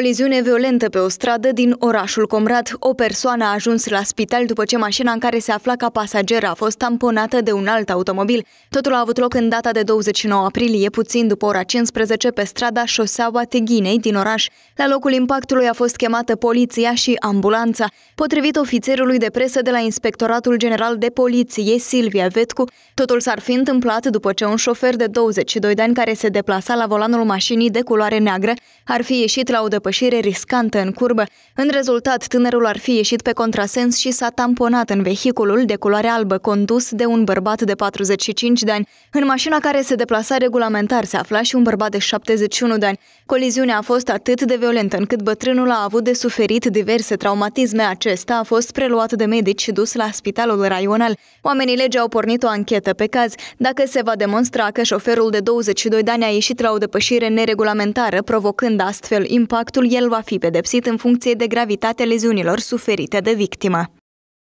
coliziune violentă pe o stradă din orașul Comrat. O persoană a ajuns la spital după ce mașina în care se afla ca pasager a fost tamponată de un alt automobil. Totul a avut loc în data de 29 aprilie, puțin după ora 15, pe strada șoseaua Teghinei din oraș. La locul impactului a fost chemată poliția și ambulanța. Potrivit ofițerului de presă de la Inspectoratul General de Poliție, Silvia Vetcu, totul s-ar fi întâmplat după ce un șofer de 22 de ani care se deplasa la volanul mașinii de culoare neagră ar fi ieșit la o depășire depășire riscantă în curbă. În rezultat, tânărul ar fi ieșit pe contrasens și s-a tamponat în vehiculul de culoare albă condus de un bărbat de 45 de ani. În mașina care se deplasa regulamentar se afla și un bărbat de 71 de ani. Coliziunea a fost atât de violentă încât bătrânul a avut de suferit diverse traumatisme. Acesta a fost preluat de medici și dus la spitalul raional. Oamenii legii au pornit o anchetă pe caz. Dacă se va demonstra că șoferul de 22 de ani a ieșit la o depășire neregulamentară, provocând astfel impactul arrestul, el va fi pedepsit în funcție de gravitatea leziunilor suferite de victimă.